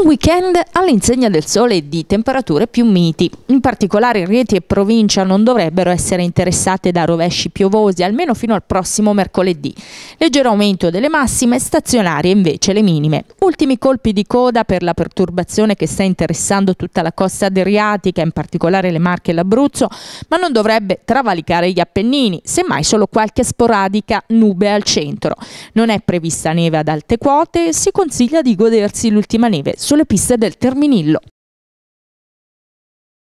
un weekend all'insegna del sole e di temperature più miti. In particolare Rieti e provincia non dovrebbero essere interessate da rovesci piovosi almeno fino al prossimo mercoledì. Leggero aumento delle massime, stazionarie invece le minime. Ultimi colpi di coda per la perturbazione che sta interessando tutta la costa adriatica, in particolare le Marche e l'Abruzzo, ma non dovrebbe travalicare gli Appennini, semmai solo qualche sporadica nube al centro. Non è prevista neve ad alte quote e si consiglia di godersi l'ultima neve sulle piste del Terminillo.